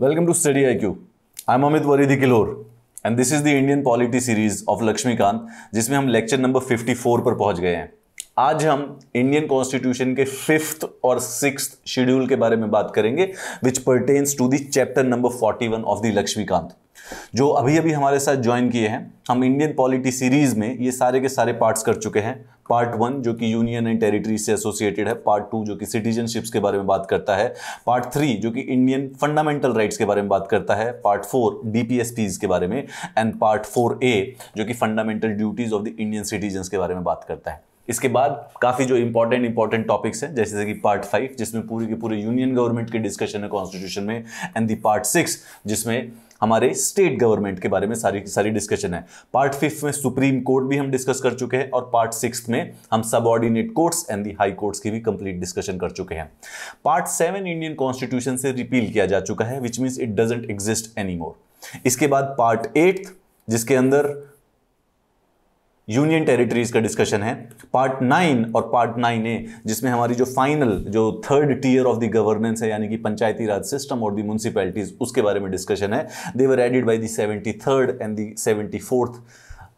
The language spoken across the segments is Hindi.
Welcome to study I Q I am Amit Varidhi Kilor and this is the Indian polity series of Laxmikanth जिसमें हम लेक्चर नंबर 54 पर पहुंच गए हैं आज हम इंडियन कॉन्स्टिट्यूशन के फिफ्थ और सिक्स शेड्यूल के बारे में बात करेंगे which pertains to the chapter number 41 of the Laxmikanth जो अभी अभी हमारे साथ ज्वाइन किए हैं हम इंडियन पॉलिटी सीरीज में ये सारे के सारे पार्ट्स कर चुके हैं पार्ट वन जो कि यूनियन एंड टेरिटरी से एसोसिएटेड है पार्ट टू जो कि सिटीजनशिप्स के बारे में बात करता है पार्ट थ्री जो कि इंडियन फंडामेंटल राइट्स के बारे में बात करता है पार्ट फोर डीपीएसपीज के बारे में एंड पार्ट फोर ए जो कि fundamental duties of the Indian citizen के बारे में बात करता है इसके बाद काफ़ी जो इंपॉर्टेंट इंपॉर्टेंट टॉपिक्स हैं जैसे कि पार्ट फाइव जिसमें पूरी की पूरी यूनियन गवर्नमेंट की डिस्कशन है कॉन्स्टिट्यूशन में एंड दी पार्ट सिक्स जिसमें हमारे स्टेट गवर्नमेंट के बारे में सारी की सारी डिस्कशन है पार्ट फिफ्थ में सुप्रीम कोर्ट भी हम डिस्कस कर चुके हैं और पार्ट सिक्स में हम सब ordinate courts and the high courts की भी कंप्लीट डिस्कशन कर चुके हैं पार्ट सेवन इंडियन कॉन्स्टिट्यूशन से रिपील किया जा चुका है which means it doesn't exist any more इसके बाद पार्ट एट जिसके अंदर यूनियन टेरिटरीज का डिस्कशन है पार्ट नाइन और पार्ट नाइन ए जिसमें हमारी जो फाइनल जो third tier of the governance है यानी कि पंचायती राज सिस्टम और दी म्यूनसिपैलिटीज उसके बारे में डिस्कशन है they were added by the seventy third and the seventy fourth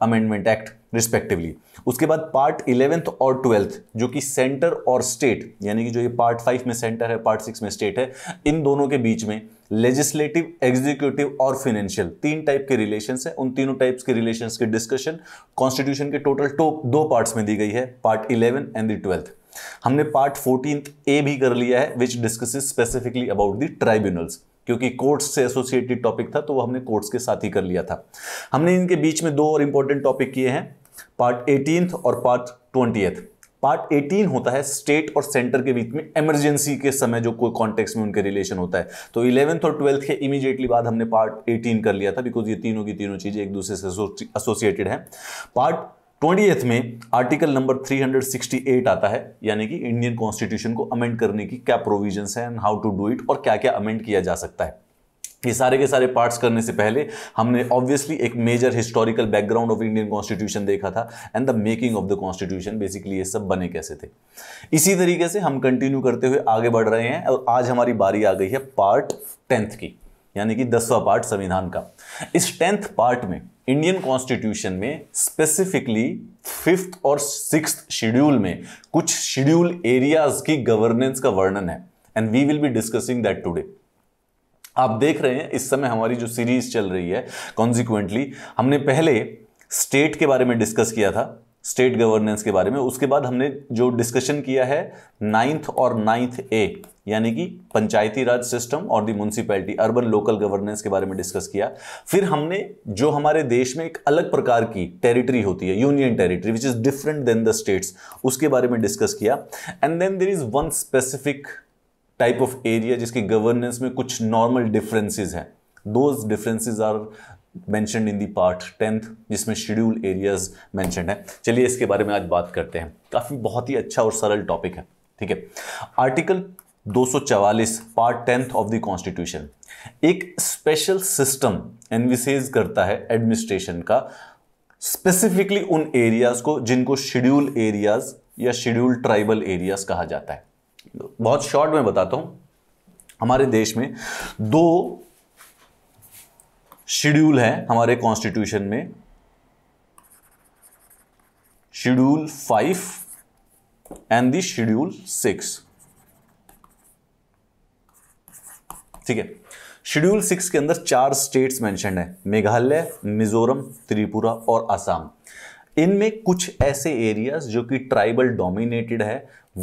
amendment act respectively उसके बाद पार्ट इलेवेंथ और ट्वेल्थ जो कि सेंटर और स्टेट यानी कि जो ये पार्ट फाइव में सेंटर है पार्ट सिक्स में स्टेट है इन दोनों के बीच में लेजिस्लेटिव एग्जीक्यूटिव और फाइनेंशियल तीन टाइप के रिलेशंस हैं उन तीनों टाइप्स के रिलेशंस की डिस्कशन कॉन्स्टिट्यूशन के टोटल टो, दो पार्ट्स में दी गई है part eleven and the twelfth हमने पार्ट फोर्टीन ए भी कर लिया है which discusses specifically about the tribunals क्योंकि कोर्ट्स से एसोसिएटेड टॉपिक था तो वो हमने कोर्ट्स के साथ ही कर लिया था हमने इनके बीच में दो और इंपॉर्टेंट टॉपिक किए हैं पार्ट एटीन और पार्ट ट्वेंटीथ पार्ट 18 होता है स्टेट और सेंटर के बीच में इमरजेंसी के समय जो कोई कॉन्टेक्स में उनके रिलेशन होता है तो इलेवंथ और ट्वेल्थ के इमीडिएटली बाद हमने पार्ट 18 कर लिया था बिकॉज ये तीनों की तीनों चीज़ें एक दूसरे से एसोसिएटेड हैं पार्ट ट्वेंटी में आर्टिकल नंबर 368 आता है यानी कि इंडियन कॉन्स्टिट्यूशन को अमेंड करने की क्या प्रोविजंस हैं and how to do it और क्या क्या अमेंड किया जा सकता है ये सारे के सारे पार्ट्स करने से पहले हमने ऑब्वियसली एक major historical background of Indian constitution देखा था and the making of the constitution basically ये सब बने कैसे थे इसी तरीके से हम कंटिन्यू करते हुए आगे बढ़ रहे हैं और आज हमारी बारी आ गई है पार्ट टेंथ की यानी कि दसवां पार्ट संविधान का इस टेंथ पार्ट में इंडियन कॉन्स्टिट्यूशन में स्पेसिफिकली फिफ्थ और सिक्स शेड्यूल में कुछ शेड्यूल एरियाज की गवर्नेंस का वर्णन है and we will be discussing that today आप देख रहे हैं इस समय हमारी जो सीरीज चल रही है कॉन्सिक्वेंटली हमने पहले स्टेट के बारे में डिस्कस किया था स्टेट गवर्नेंस के बारे में उसके बाद हमने जो डिस्कशन किया है नाइन्थ और नाइन्थ ए यानी कि पंचायती राज सिस्टम और the municipality urban local governance के बारे में डिस्कस किया फिर हमने जो हमारे देश में एक अलग प्रकार की टेरिटरी होती है union territory which is different than the states उसके बारे में डिस्कस किया and then there is one specific type of area जिसकी गवर्नेंस में कुछ नॉर्मल डिफरेंसेज हैं those differences are mention in the part tenth जिसमें शेड्यूल एरियाज मैंशन है चलिए इसके बारे में आज बात करते हैं काफ़ी बहुत ही अच्छा और सरल टॉपिक है ठीक है article 244 part tenth of the constitution एक स्पेशल सिस्टम एनविसेज करता है एडमिनिस्ट्रेशन का स्पेसिफिकली उन एरियाज को जिनको शेड्यूल एरियाज या शेड्यूल ट्राइबल एरियाज कहा जाता है बहुत शॉर्ट में बताता हूं हमारे देश में दो शेड्यूल हैं हमारे कॉन्स्टिट्यूशन में schedule five and the schedule six ठीक है शेड्यूल सिक्स के अंदर चार स्टेट्स मेंशन है मेघालय मिजोरम त्रिपुरा और आसाम इनमें कुछ ऐसे एरियाज जो कि ट्राइबल डोमिनेटेड है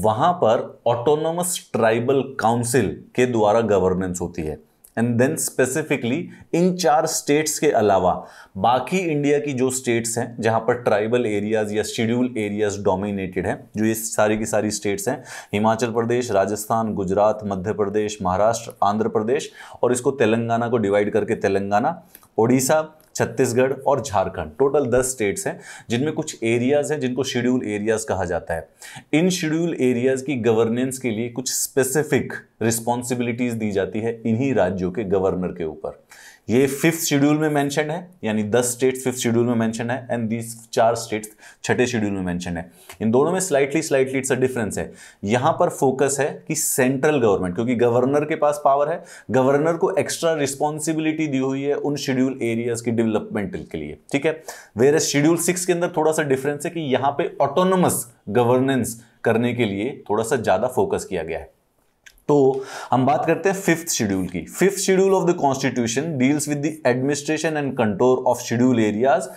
वहां पर ऑटोनोमस ट्राइबल काउंसिल के द्वारा गवर्नेंस होती है एंड देन स्पेसिफिकली इन चार स्टेट्स के अलावा बाकी इंडिया की जो स्टेट्स हैं जहाँ पर ट्राइबल एरियाज या शेड्यूल एरियाज डोमिनेटेड हैं जो ये सारी की सारी स्टेट्स हैं हिमाचल प्रदेश राजस्थान गुजरात मध्य प्रदेश महाराष्ट्र आंध्र प्रदेश और इसको तेलंगाना को डिवाइड करके तेलंगाना ओडिशा छत्तीसगढ़ और झारखंड टोटल दस स्टेट्स हैं जिनमें कुछ एरियाज़ हैं जिनको शेड्यूल एरियाज़ कहा जाता है इन शेड्यूल एरियाज़ की गवर्नेंस के लिए कुछ स्पेसिफिक रिस्पॉन्सिबिलिटीज़ दी जाती है इन्हीं राज्यों के गवर्नर के ऊपर ये फिफ्थ शेड्यूल में मेंशन है यानी दस स्टेट्स फिफ्थ शेड्यूल में मेंशन है एंड दीज चार स्टेट्स छठे शेड्यूल में मेंशन है इन दोनों में slightly slightly it's a difference है यहाँ पर फोकस है कि सेंट्रल गवर्नमेंट क्योंकि गवर्नर के पास पावर है गवर्नर को एक्स्ट्रा रिस्पॉन्सिबिलिटी दी हुई है उन शेड्यूल एरियाज की डेवलपमेंट के लिए ठीक है वेर एस शेड्यूल सिक्स के अंदर थोड़ा सा डिफरेंस है कि यहाँ पे ऑटोनोमस गवर्नेंस करने के लिए थोड़ा सा ज़्यादा फोकस किया गया है तो हम बात करते हैं फिफ्थ शेड्यूल की fifth schedule of the constitution deals with the administration and control of schedule areas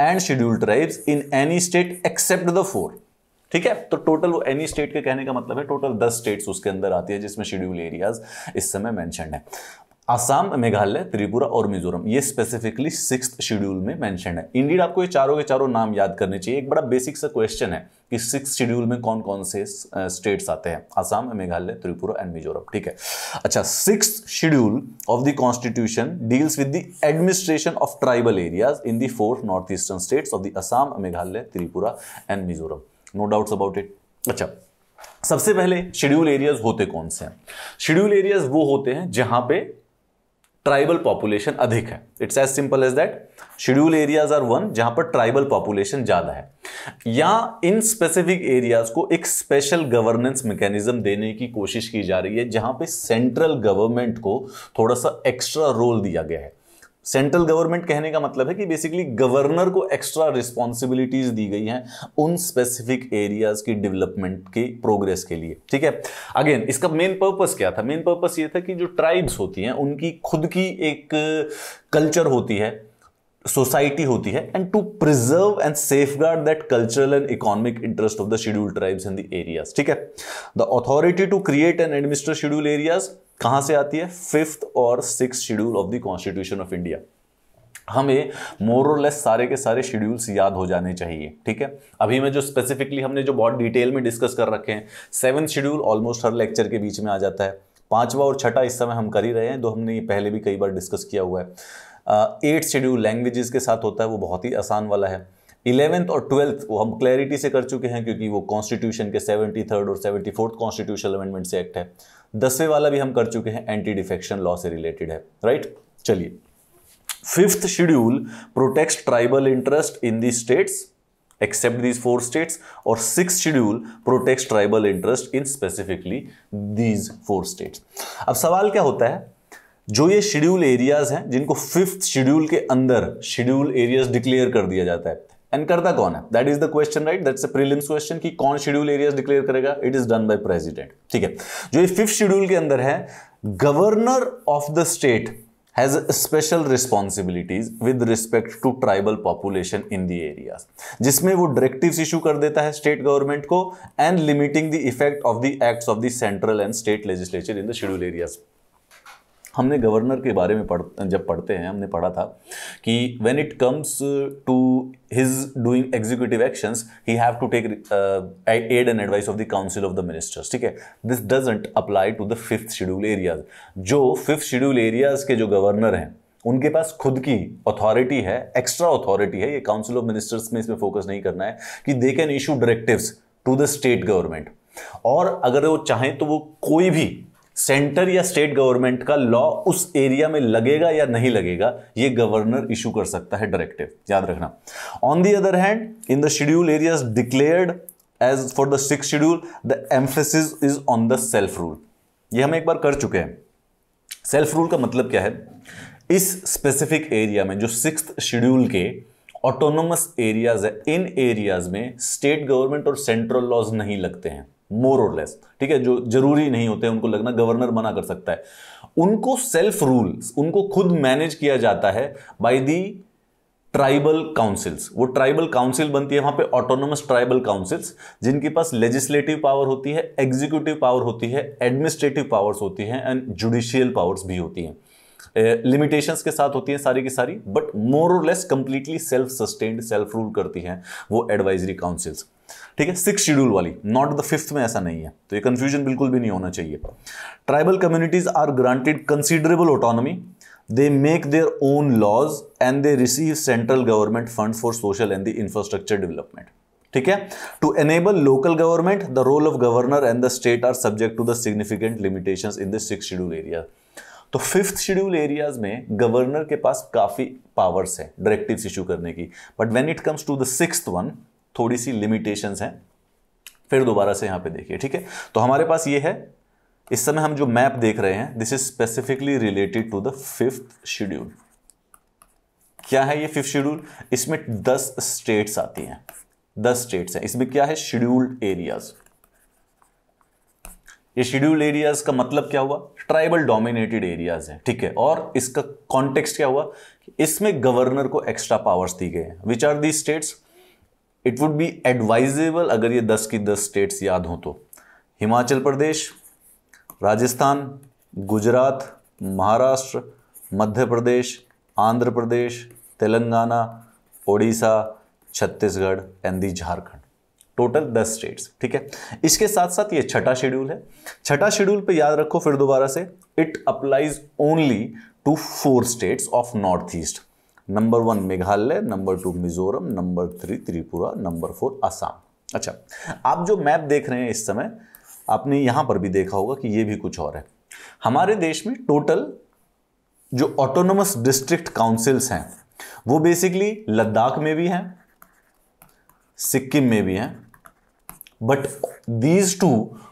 and schedule tribes in any state except the four ठीक है तो टोटल वो एनी स्टेट के कहने का मतलब है टोटल दस स्टेट्स उसके अंदर आती है जिसमें शेड्यूल एरियाज इस समय मेंशन है आसाम मेघालय त्रिपुरा और मिजोरम ये स्पेसिफिकली सिक्स शेड्यूल में मेंशन है इंडीड आपको ये चारों के चारों नाम याद करने चाहिए एक बड़ा बेसिक सा क्वेश्चन है कि सिक्स शेड्यूल में कौन कौन से स्टेट्स आते हैं आसाम मेघालय त्रिपुरा एंड मिजोरम ठीक है अच्छा six schedule of the constitution deals with the administration of tribal areas in the four north eastern states of the Assam Meghalaya Tripura and Mizoram no doubts about it अच्छा सबसे पहले शेड्यूल एरियाज होते कौन से हैं शेड्यूल एरियाज वो होते हैं जहां पे ट्राइबल पॉपुलेशन अधिक है it's as simple as that schedule areas are one जहां पर ट्राइबल पॉपुलेशन ज्यादा है या इन स्पेसिफिक एरियाज को एक स्पेशल गवर्नेंस मैकेनिज्म देने की कोशिश की जा रही है जहां पे सेंट्रल गवर्नमेंट को थोड़ा सा एक्स्ट्रा रोल दिया गया है सेंट्रल गवर्नमेंट कहने का मतलब है कि बेसिकली गवर्नर को एक्स्ट्रा रिस्पॉन्सिबिलिटीज दी गई हैं उन स्पेसिफिक एरियाज की डेवलपमेंट के प्रोग्रेस के लिए ठीक है अगेन इसका मेन पर्पस क्या था मेन पर्पस ये था कि जो ट्राइब्स होती हैं उनकी खुद की एक कल्चर होती है सोसाइटी होती है and to preserve and safeguard that cultural and economic interest of the schedule tribes in the areas ठीक है the authority to create and administer schedule areas कहां से आती है फिफ्थ और six schedule of the constitution of India हमें मोर और लेस सारे के सारे शेड्यूल्स याद हो जाने चाहिए ठीक है अभी मैं जो स्पेसिफिकली हमने जो बहुत डिटेल में डिस्कस कर रखे हैं सेवन शेड्यूल ऑलमोस्ट हर लेक्चर के बीच में आ जाता है पांचवा और छठा इस समय हम कर ही रहे हैं तो हमने पहले भी कई बार डिस्कस किया हुआ है एट शेड्यूल लैंग्वेजेस के साथ होता है वो बहुत ही आसान वाला है इलेवेंथ और ट्वेल्थ वो हम क्लैरिटी से कर चुके हैं क्योंकि वो कॉन्स्टिट्यूशन के सेवेंटी थर्ड और सेवेंटी फोर्थ कॉन्स्टिट्यूशन अमेंडमेंट से एक्ट है दसवें वाला भी हम कर चुके हैं एंटी डिफेक्शन लॉ से रिलेटेड है राइट चलिए fifth schedule protect tribal interest in the states except these four states और six schedule protect tribal interest in specifically these four states अब सवाल क्या होता है जो ये शेड्यूल एरियाज हैं जिनको फिफ्थ शेड्यूल के अंदर शेड्यूल एरियाज डिक्लेयर कर दिया जाता है एंड करता कौन है that is the question right that's a prelims question कि कौन शेड्यूल एरियाज डिक्लेयर करेगा it is done by president ठीक है जो ये फिफ्थ शेड्यूल के अंदर है governor of the state has special responsibilities with respect to tribal population in the area जिसमें वो डायरेक्टिव इशू कर देता है स्टेट गवर्नमेंट को and limiting the effect of the act of the central and state legislature in the schedule areas हमने गवर्नर के बारे में पढ़ जब पढ़ते हैं हमने पढ़ा था कि when it comes to his doing executive actions he have to take aid and advice of the council of the ministers ठीक है this doesn't apply to the fifth schedule areas जो फिफ्थ शेड्यूल एरियाज के जो गवर्नर हैं उनके पास खुद की अथॉरिटी है एक्स्ट्रा अथॉरिटी है ये काउंसिल ऑफ मिनिस्टर्स में इसमें फोकस नहीं करना है कि they can issue directive to the state government और अगर वो चाहें तो वो कोई भी सेंटर या स्टेट गवर्नमेंट का लॉ उस एरिया में लगेगा या नहीं लगेगा ये गवर्नर इशू कर सकता है डायरेक्टिव याद रखना on the other hand in the schedule areas declared as for the six schedule the emphasis is on the self rule ये हम एक बार कर चुके हैं सेल्फ रूल का मतलब क्या है इस स्पेसिफिक एरिया में जो सिक्स शेड्यूल के ऑटोनोमस एरियाज है इन एरियाज में स्टेट गवर्नमेंट और सेंट्रल लॉज नहीं लगते हैं मोर और लेस ठीक है जो जरूरी नहीं होते उनको लगना गवर्नर मना कर सकता है उनको सेल्फ रूल उनको खुद मैनेज किया जाता है बाय दी ट्राइबल काउंसिल्स वो ट्राइबल काउंसिल बनती है वहां पे ऑटोनोमस ट्राइबल काउंसिल्स जिनके पास लेजिस्लेटिव पावर होती है एग्जीक्यूटिव पावर होती है एडमिनिस्ट्रेटिव पावर्स होती हैं एंड जुडिशियल पावर्स भी होती हैं लिमिटेशंस के साथ होती हैं सारी की सारी but more or less completely self sustained self rule करती हैं वो एडवाइजरी काउंसिल्स ठीक है सिक्स शेड्यूल वाली नॉट द फिफ्थ में ऐसा नहीं है तो ये कंफ्यूजन बिल्कुल भी नहीं होना चाहिए tribal communities are granted considerable autonomy they make their own laws and they receive central government fund for social and the infrastructure development ठीक है to enable local government the role of governor and the state are subject to the significant limitation in the six schedule area तो फिफ्थ शेड्यूल एरियाज में गवर्नर के पास काफ़ी पावर्स है डायरेक्टिव इशू करने की but when it comes to the six one थोड़ी सी लिमिटेशंस हैं फिर दोबारा से यहां पे देखिए ठीक है तो हमारे पास ये है इस समय हम जो मैप देख रहे हैं this is specifically related to the fifth schedule क्या है ये फिफ्थ शेड्यूल इसमें दस स्टेट्स आती हैं दस स्टेट्स हैं इसमें क्या है शेड्यूल्ड एरियाज ये शेड्यूल्ड एरियाज का मतलब क्या हुआ ट्राइबल डोमिनेटेड एरियाज हैं ठीक है और इसका कॉन्टेक्स्ट क्या हुआ इसमें गवर्नर को एक्स्ट्रा पावर्स दी गए हैं which are the states it would be advisable अगर ये दस की दस स्टेट्स याद हों तो Himachal Pradesh Rajasthan Gujarat Maharashtra Madhya Pradesh Andhra Pradesh Telangana Odisha Chhattisgarh and the Jharkhand total दस स्टेट्स ठीक है इसके साथ साथ ये छठा शेड्यूल है छठा शेड्यूल पे याद रखो फिर दोबारा से it applies only to four states of north east number one Meghalaya number two Mizoram number three Tripura number four Assam अच्छा आप जो मैप देख रहे हैं इस समय आपने यहां पर भी देखा होगा कि ये भी कुछ और है हमारे देश में टोटल जो ऑटोनोमस डिस्ट्रिक्ट काउंसिल्स हैं वो बेसिकली लद्दाख में भी हैं सिक्किम में भी हैं but these two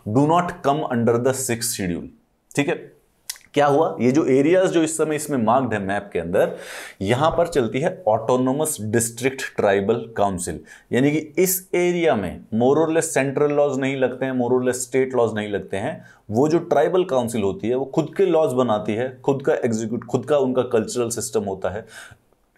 do not come under the six schedule ठीक है क्या हुआ ये जो एरियाज जो इस समय इसमें मार्क्ड है मैप के अंदर यहां पर चलती है ऑटोनोमस डिस्ट्रिक्ट ट्राइबल काउंसिल यानी कि इस एरिया में मोरलेस सेंट्रल लॉज नहीं लगते हैं मोरलेस स्टेट लॉज नहीं लगते हैं वो जो ट्राइबल काउंसिल होती है वो खुद के लॉज बनाती है खुद का एग्जीक्यूट खुद का उनका कल्चरल सिस्टम होता है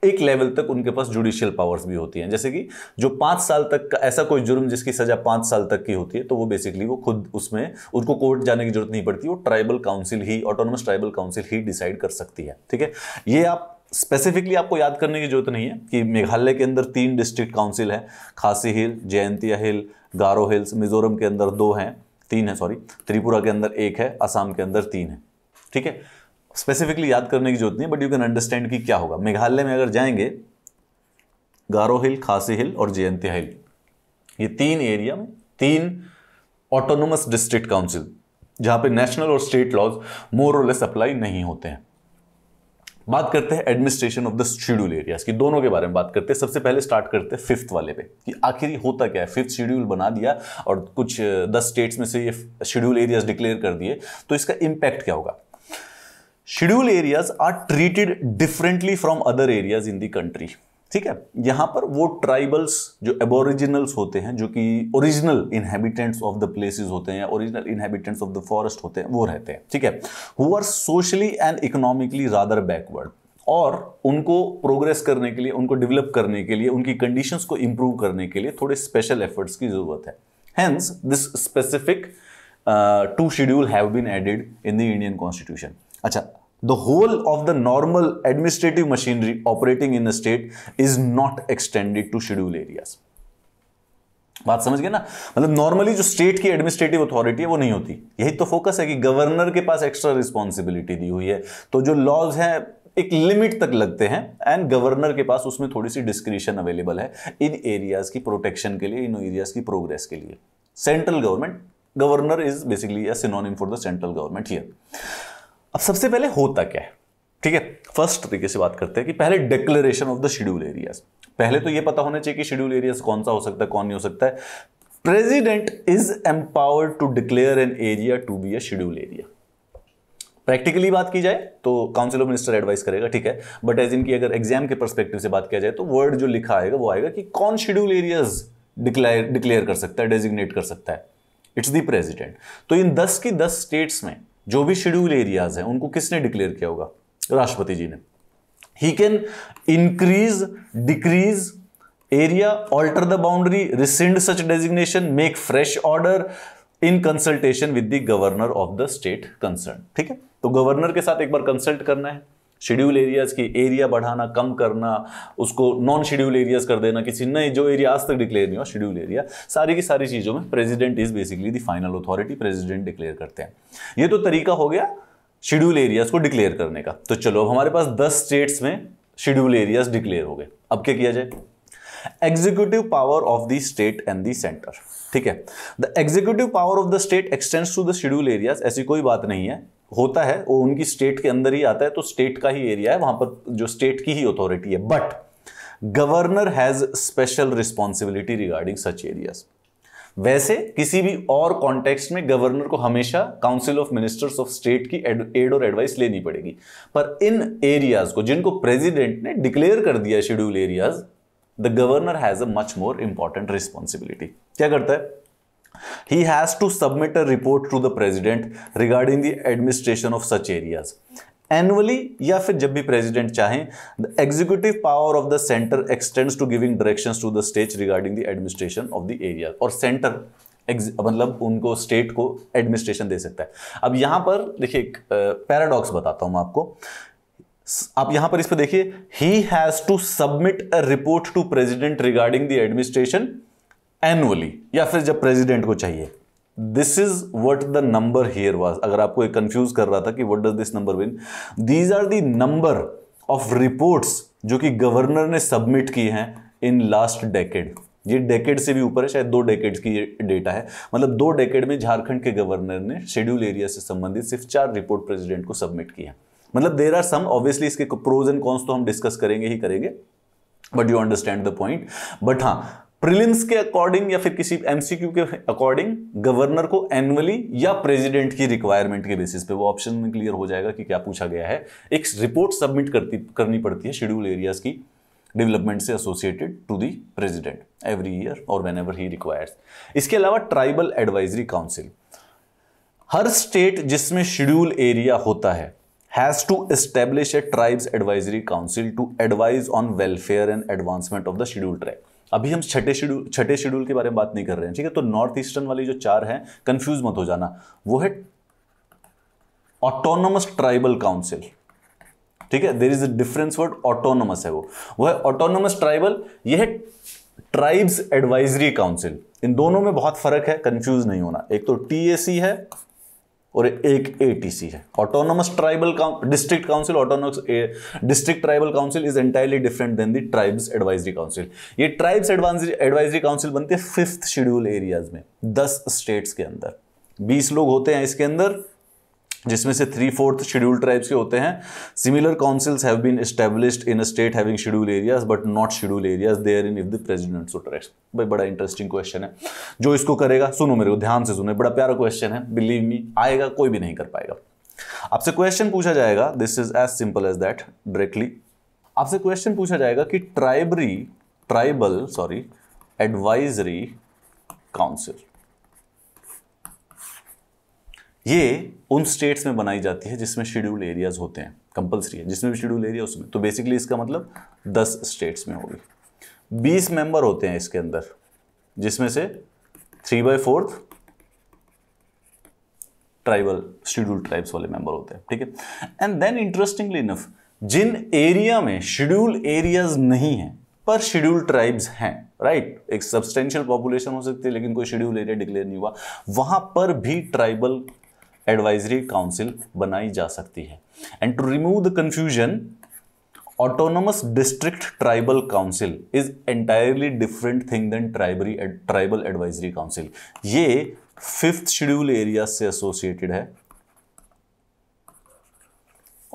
एक लेवल तक उनके पास जुडिशियल पावर्स भी होती हैं जैसे कि जो पांच साल तक का ऐसा कोई जुर्म जिसकी सज़ा पांच साल तक की होती है तो वो बेसिकली वो खुद उसमें उनको कोर्ट जाने की जरूरत नहीं पड़ती वो ट्राइबल काउंसिल ही ऑटोनोमस ट्राइबल काउंसिल ही डिसाइड कर सकती है ठीक है ये आप स्पेसिफिकली आपको याद करने की जरूरत नहीं है कि मेघालय के अंदर तीन डिस्ट्रिक्ट काउंसिल है Khasi hill Jaintia hill Garo hills Mizoram के अंदर दो हैं तीन है सॉरी त्रिपुरा के अंदर एक है असम के अंदर तीन है ठीक है स्पेसिफिकली याद करने की जरूरत नहीं बट यू कैन अंडरस्टैंड कि क्या होगा मेघालय में अगर जाएंगे गारो हिल खासी हिल और जयंती हिल ये तीन एरिया में तीन ऑटोनोमस डिस्ट्रिक्ट काउंसिल जहां पे नेशनल और state laws more or less apply नहीं होते हैं बात करते हैं administration of the schedule areas की दोनों के बारे में बात करते हैं सबसे पहले स्टार्ट करते हैं फिफ्थ वाले पे कि आखिर होता क्या है फिफ्थ शेड्यूल बना दिया और कुछ दस स्टेट्स में से ये शेड्यूल एरियाज डिक्लेयर कर दिए तो इसका इम्पैक्ट क्या होगा schedule areas are treated differently from other areas in the country ठीक है यहां पर वो ट्राइबल्स जो एबोरिजिनल्स होते हैं जो कि original inhabitants of the places होते हैं original inhabitants of the forest होते हैं वो रहते हैं ठीक है who are socially and economically rather backward और उनको प्रोग्रेस करने के लिए उनको डेवलप करने के लिए उनकी कंडीशंस को इंप्रूव करने के लिए थोड़े स्पेशल एफर्ट्स की जरूरत है hence this specific to schedule have been added in the Indian constitution अच्छा the whole of the normal administrative machinery operating in a state is not extended to schedule areas. बात समझ गए ना मतलब नॉर्मली जो स्टेट की एडमिनिस्ट्रेटिव अथॉरिटी है वो नहीं होती यही तो फोकस है कि गवर्नर के पास एक्स्ट्रा रिस्पॉन्सिबिलिटी दी हुई है तो जो लॉज हैं एक लिमिट तक लगते हैं एंड गवर्नर के पास उसमें थोड़ी सी डिस्क्रिशन अवेलेबल है इन एरियाज की प्रोटेक्शन के लिए इन एरियाज की प्रोग्रेस के लिए central government governor is basically synonym for the central government here अब सबसे पहले होता क्या है ठीक है फर्स्ट तरीके से बात करते हैं कि पहले declaration of the schedule areas पहले तो यह पता होना चाहिए कि शेड्यूल एरियाज कौन सा हो सकता है कौन नहीं हो सकता है president is empowered to declare an area to be a schedule area practically बात की जाए तो काउंसिल ऑफ मिनिस्टर एडवाइस करेगा ठीक है बट एज इनकी अगर एग्जाम के परस्पेक्टिव से बात किया जाए तो वर्ड जो लिखा आएगा वो आएगा कि कौन शेड्यूल एरियाज डिक्लेयर कर सकता है डेजिग्नेट कर सकता है इट्स दी प्रेजिडेंट तो इन दस की दस स्टेट्स में जो भी शेड्यूल एरियाज हैं उनको किसने डिक्लेयर किया होगा राष्ट्रपति जी ने ही can increase decrease area alter the boundary rescind such designation make fresh order in consultation with the governor of the state concern ठीक है तो गवर्नर के साथ एक बार कंसल्ट करना है शेड्यूल एरियाज़ की एरिया बढ़ाना कम करना उसको नॉन शेड्यूल एरियाज़ कर देना किसी नए जो एरिया आज तक डिक्लेयर नहीं हो शेड्यूल एरिया सारी की सारी चीज़ों में president is basically the final authority president declare करते हैं ये तो तरीका हो गया शेड्यूल एरियाज़ को डिक्लेयर करने का तो चलो अब हमारे पास दस स्टेट्स में शेड्यूल एरियाज़ डिक्लेयर हो गए अब क्या किया जाए executive power of the state and the centre ठीक है the executive power of the state extends to the schedule areas ऐसी कोई बात नहीं है होता है वो उनकी स्टेट के अंदर ही आता है तो स्टेट का ही एरिया है वहां पर जो स्टेट की ही अथॉरिटी है but governor has special responsibility regarding such areas वैसे किसी भी और कॉन्टेक्स्ट में गवर्नर को हमेशा council of ministers of state की एड और एडवाइस लेनी पड़ेगी पर इन एरियाज को जिनको प्रेसिडेंट ने डिक्लेयर कर दिया schedule areas the governor has a much more important responsibility क्या करता है he has to submit a report to the president regarding the administration of such areas annually या फिर जब भी president चाहें the executive power of the center extends to giving directions to the states regarding the administration of the areas और center मतलब उनको स्टेट को एडमिनिस्ट्रेशन दे सकता है अब यहां पर देखिए एक पैराडॉक्स बताता हूं मैं आपको आप यहां पर इस पर देखिए he has to submit a report to president regarding the administration annually या फिर जब प्रेसिडेंट को चाहिए this is what the number here was अगर आपको एक कंफ्यूज कर रहा था कि what does this number mean these are the number of reports जो कि गवर्नर ने सबमिट की हैं इन लास्ट डेकेड ये डेकेड से भी ऊपर है शायद दो डेकेड की ये डेटा है मतलब दो डेकेड में झारखंड के गवर्नर ने शेड्यूल एरिया से संबंधित सिर्फ चार रिपोर्ट प्रेसिडेंट को सबमिट की है मतलब देर आर सम ऑब्वियसली इसके प्रोज एंड कॉन्स तो हम डिस्कस करेंगे ही करेंगे but you understand the point but हाँ प्रिलिम्स के अकॉर्डिंग या फिर किसी एमसीक्यू के अकॉर्डिंग गवर्नर को एनुअली या प्रेसिडेंट की रिक्वायरमेंट के बेसिस पे वो ऑप्शन में क्लियर हो जाएगा कि क्या पूछा गया है एक रिपोर्ट सबमिट करती करनी पड़ती है शेड्यूल एरियाज की डेवलपमेंट से associated to the president every year और वेन एवर ही रिक्वायर्स इसके अलावा ट्राइबल एडवाइजरी काउंसिल हर स्टेट जिसमें शेड्यूल एरिया होता है has to establish a tribes advisory council to advise on welfare and advancement of the schedule tribes अभी हम छठे शेड्यूल छठे शेड्यूल के बारे में बात नहीं कर रहे हैं ठीक है तो नॉर्थ ईस्टर्न वाली जो चार हैं कंफ्यूज मत हो जाना वो है ऑटोनोमस ट्राइबल काउंसिल ठीक है there is a difference word autonomous है वो वो है ऑटोनोमस ट्राइबल ये है ट्राइब्स एडवाइजरी काउंसिल इन दोनों में बहुत फर्क है कंफ्यूज नहीं होना एक तो टी है और एक एटीसी है autonomous tribal district council autonomous district tribal council is entirely different than the tribes advisory council ये ट्राइब्स एडवाइजरी काउंसिल बनती है फिफ्थ शेड्यूल एरियाज में दस स्टेट्स के अंदर बीस लोग होते हैं इसके अंदर जिसमें से थ्री फोर्थ शेड्यूल ट्राइब्स के होते हैं similar councils have been established in state having schedule areas but not schedule areas there in if the president so tribes भाई बड़ा इंटरेस्टिंग क्वेश्चन है जो इसको करेगा सुनो मेरे को ध्यान से सुनो बड़ा प्यारा क्वेश्चन है बिलीव मी आएगा कोई भी नहीं कर पाएगा आपसे क्वेश्चन पूछा जाएगा this is as simple as that directly आपसे क्वेश्चन पूछा जाएगा कि ट्राइबरी ट्राइबल सॉरी एडवाइजरी काउंसिल ये उन स्टेट्स में बनाई जाती है जिसमें शेड्यूल एरियाज होते हैं कंपलसरी है जिसमें भी शेड्यूल एरिया उसमें तो बेसिकली इसका मतलब दस स्टेट्स में होगी बीस मेंबर होते हैं इसके अंदर जिसमें से three by fourth tribal schedule tribes वाले मेंबर होते हैं ठीक है एंड देन इंटरेस्टिंगली इनफ जिन एरिया में शेड्यूल एरियाज नहीं है पर शेड्यूल ट्राइब्स हैं राइट right? एक सब्सटेंशियल पॉपुलेशन हो सकती है लेकिन कोई शेड्यूल एरिया डिक्लेयर नहीं हुआ वहां पर भी ट्राइबल एडवाइजरी काउंसिल बनाई जा सकती है and to remove the confusion autonomous district tribal council is entirely different thing than ट्राइबरी ट्राइबल एडवाइजरी काउंसिल ये फिफ्थ शेड्यूल एरिया से एसोसिएटेड है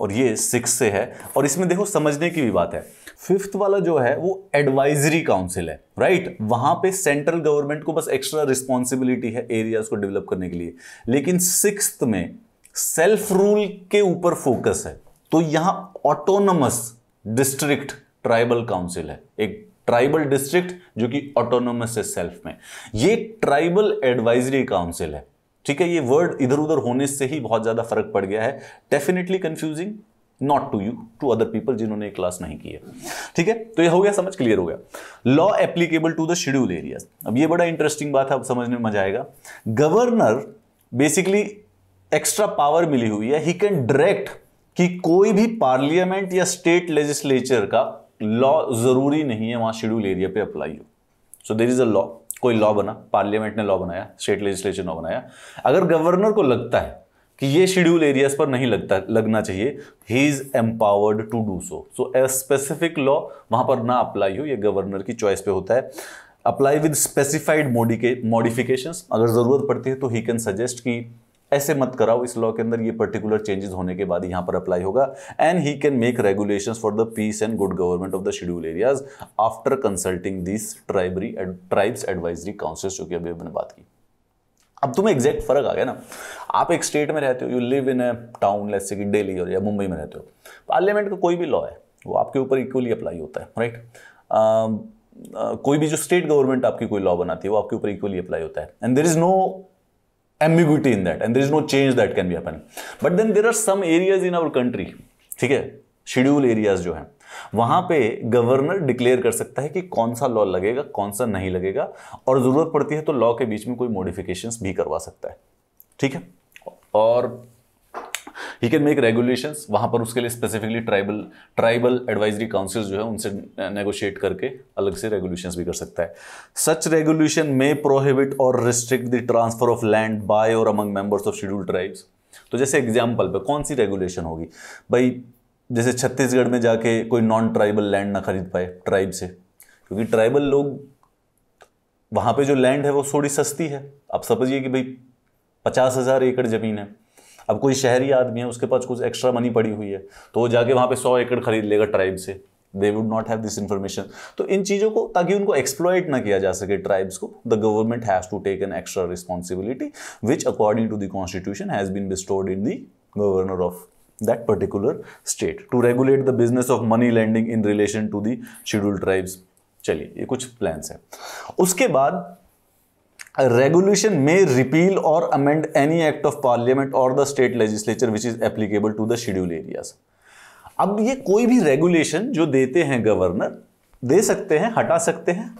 और ये सिक्स से है और इसमें देखो समझने की भी बात है फिफ्थ वाला जो है वो एडवाइजरी काउंसिल है राइट right? वहां पे सेंट्रल गवर्नमेंट को बस एक्स्ट्रा रिस्पॉन्सिबिलिटी है एरियाज को डेवलप करने के लिए लेकिन सिक्स में सेल्फ रूल के ऊपर फोकस है तो यहां ऑटोनमस डिस्ट्रिक्ट ट्राइबल काउंसिल है एक ट्राइबल डिस्ट्रिक्ट जो कि ऑटोनोमस है सेल्फ में ये ट्राइबल एडवाइजरी काउंसिल है ठीक है ये वर्ड इधर उधर होने से ही बहुत ज्यादा फर्क पड़ गया है definitely confusing not to you to other people जिन्होंने क्लास नहीं की है ठीक है तो ये हो गया समझ क्लियर हो गया law applicable to the schedule areas अब ये बड़ा इंटरेस्टिंग बात है अब समझने में मजा आएगा गवर्नर बेसिकली एक्स्ट्रा पावर मिली हुई है ही कैन डायरेक्ट कि कोई भी पार्लियामेंट या स्टेट लेजिस्लेचर का लॉ जरूरी नहीं है वहां शेड्यूल एरिया पे अप्लाई हो so there is a law कोई लॉ बना पार्लियामेंट ने लॉ बनाया स्टेट लेजिस्लेचर ने बनाया अगर गवर्नर को लगता है कि ये शेड्यूल एरियाज पर नहीं लगता लगना चाहिए he is empowered to do so so a specific law वहां पर ना अप्लाई हो ये गवर्नर की चॉइस पे होता है अप्लाई विद स्पेसिफाइड मॉडिफिकेशंस अगर ज़रूरत पड़ती है तो ही कैन सजेस्ट कि ऐसे मत कराओ इस लॉ के अंदर ये पर्टिकुलर चेंजेस होने के बाद यहाँ पर अप्लाई होगा and he can make regulations for the peace and good government of the schedule areas after consulting this ट्राइबरी ट्राइब्स एडवाइजरी काउंसिल्स जो कि अभी हमने बात की अब तुम्हें एग्जैक्ट फर्क आ गया ना आप एक स्टेट में रहते हो you live in a town let's say कि दिल्ली और या मुंबई में रहते हो पार्लियामेंट का कोई भी लॉ है वो आपके ऊपर इक्वली अप्लाई होता है राइट right? कोई भी जो स्टेट गवर्नमेंट आपकी कोई लॉ बनाती है वो आपके ऊपर इक्वली अप्लाई होता है and there is no ambiguity in that and there is no change that can be happen but then there are some areas in our country ठीक है शेड्यूल एरियाज जो हैं वहां पे गवर्नर डिक्लेयर कर सकता है कि कौन सा लॉ लगेगा कौन सा नहीं लगेगा और ज़रूरत पड़ती है तो लॉ के बीच में कोई मॉडिफिकेशन भी करवा सकता है ठीक है और ही कैन मेक रेगुलेशंस वहां पर उसके लिए specifically tribal tribal advisory council जो है उनसे नेगोशिएट करके अलग से रेगुलेशन भी कर सकता है सच रेगुलेशन में prohibit or restrict the transfer of land by or among members of schedule tribes तो जैसे एग्जाम्पल पे कौन सी रेगुलेशन होगी भाई जैसे छत्तीसगढ़ में जाके कोई नॉन ट्राइबल लैंड ना खरीद पाए ट्राइब से क्योंकि ट्राइबल लोग वहाँ पे जो लैंड है वो थोड़ी सस्ती है आप समझिए कि भाई पचास हज़ार एकड़ ज़मीन है अब कोई शहरी आदमी है उसके पास कुछ एक्स्ट्रा मनी पड़ी हुई है तो वो जाके वहाँ पे सौ एकड़ खरीद लेगा ट्राइब से they would not have this information तो इन चीज़ों को ताकि उनको एक्सप्लॉयट ना किया जा सके ट्राइब्स को the government has to take an extra responsibility which according to the constitution has been bestowed in the governor of that particular state to regulate the business of money lending in relation to the scheduled tribes चलिए ये कुछ प्लान्स हैं उसके बाद रेगुलेशन में repeal or amend any act of parliament or the state legislature which is applicable to the schedule areas अब ये कोई भी रेगुलेशन जो देते हैं गवर्नर दे सकते हैं हटा सकते हैं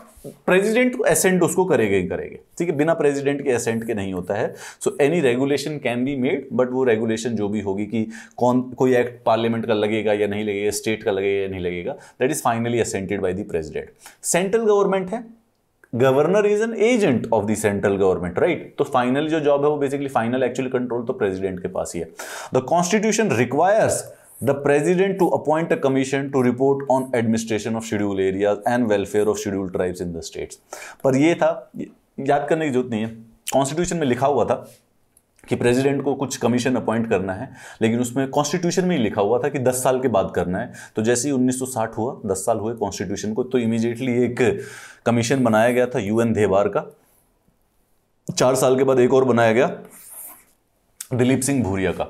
प्रेसिडेंट को तो उसको करेगा ही करेंगे ठीक है बिना प्रेसिडेंट के असेंट के नहीं होता है so any regulation can be made but वो रेगुलेशन जो भी होगी कि कौन कोई एक्ट पार्लियामेंट का लगेगा या नहीं लगेगा स्टेट का लगेगा या नहीं लगेगा that is finally assented by the president central government है governor is an agent of the central government right तो फाइनल जो जॉब है वो बेसिकली फाइनल एक्चुअली कंट्रोल तो प्रेसिडेंट के पास ही है the constitution requires the president to appoint a commission to report on administration of schedule areas and welfare of schedule tribes in the states पर ये था याद करने की जरूरत नहीं है कॉन्स्टिट्यूशन में लिखा हुआ था कि प्रेसिडेंट को कुछ कमीशन अपॉइंट करना है लेकिन उसमें कॉन्स्टिट्यूशन में ही लिखा हुआ था कि 10 साल के बाद करना है तो जैसे ही 1960 हुआ 10 साल हुए कॉन्स्टिट्यूशन को तो इमीडिएटली एक कमीशन बनाया गया था यूएन देवार का चार साल के बाद एक और बनाया गया दिलीप सिंह भूरिया का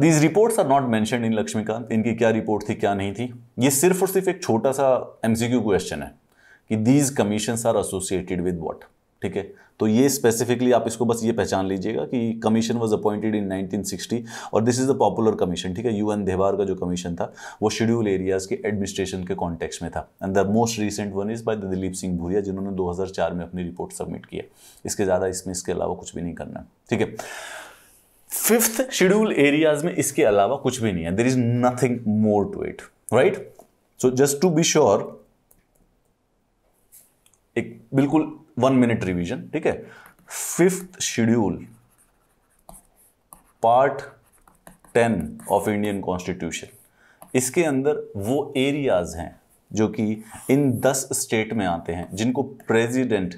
these reports are not mention in Laxmikant इनकी क्या रिपोर्ट थी क्या नहीं थी ये सिर्फ और सिर्फ एक छोटा सा एम क्वेश्चन है कि these commission are associated with what ठीक है तो ये स्पेसिफिकली आप इसको बस ये पहचान लीजिएगा कि कमीशन वॉज अपॉइंटेड इन 1960 और this is the popular commission ठीक है यू एन देवार का जो कमीशन था वो शेड्यूल एरियाज के एडमिनिस्ट्रेशन के कॉन्टेक्स्ट में था and the most recent one is by the Dilip Singh Bhuria जिन्होंने 2004 में अपनी रिपोर्ट सबमिट किया इसके ज़्यादा इसमें इसके अलावा कुछ भी नहीं करना ठीक है फिफ्थ शेड्यूल एरियाज में इसके अलावा कुछ भी नहीं है there is nothing more to it right so just to be sure एक बिल्कुल वन मिनट रिवीजन ठीक है fifth schedule part ten of Indian constitution इसके अंदर वो एरियाज हैं जो कि इन दस स्टेट में आते हैं जिनको प्रेसिडेंट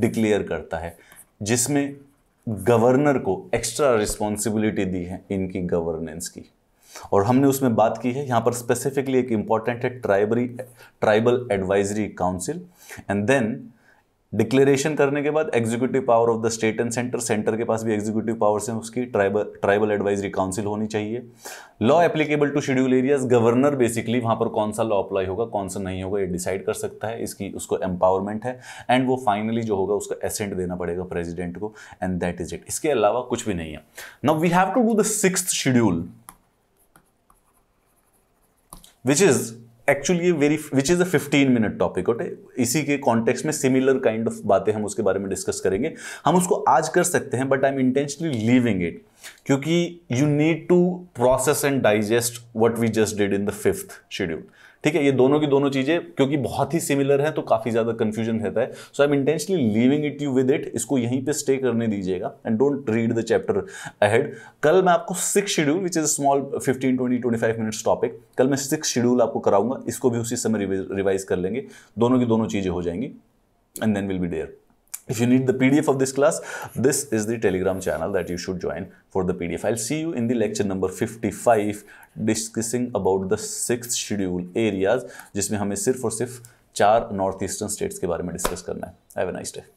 डिक्लेयर करता है जिसमें गवर्नर को एक्स्ट्रा रिस्पॉन्सिबिलिटी दी है इनकी गवर्नेंस की और हमने उसमें बात की है यहाँ पर स्पेसिफिकली एक इम्पॉर्टेंट है ट्राइबरी tribal advisory council and then declaration करने के बाद executive power of the state and centre centre के पास भी एग्जीक्यूटिव पावर्स है उसकी ट्राइबल ट्राइबल एडवाइजरी काउंसिल होनी चाहिए law applicable to schedule areas governor basically वहां पर कौन सा लॉ अप्लाई होगा कौन सा नहीं होगा ये डिसाइड कर सकता है इसकी उसको एम्पावरमेंट है एंड वो फाइनली जो होगा उसका एसेंट देना पड़ेगा प्रेजिडेंट को एंड दैट इज इट इसके अलावा कुछ भी नहीं है now we have to do the six schedule which is actually ये very which is a 15 minute topic ओटे इसी के कॉन्टेक्स में सिमिलर काइंड ऑफ बातें हम उसके बारे में डिस्कस करेंगे हम उसको आज कर सकते हैं but I am intentionally leaving it क्योंकि you need to process and digest what we just did in the fifth schedule ठीक है ये दोनों की दोनों चीजें क्योंकि बहुत ही सिमिलर है तो काफी ज्यादा कंफ्यूजन रहता है so I am intentionally leaving it you with it इसको यहीं पे स्टे करने दीजिएगा and don't read the chapter ahead कल मैं आपको six schedule which is small fifteen twenty twenty five minutes topic कल मैं सिक्स शेड्यूल आपको कराऊंगा इसको भी उसी समय रिवाइज कर लेंगे दोनों की दोनों चीजें हो जाएंगी and then will be there If you need the PDF of this class, this is the Telegram channel that you should join for the PDF. I'll see you in the lecture number 55 discussing about the sixth schedule areas जिसमें हमें सिर्फ और सिर्फ चार नॉर्थ ईस्टर्न स्टेट्स के बारे में डिस्कस करना है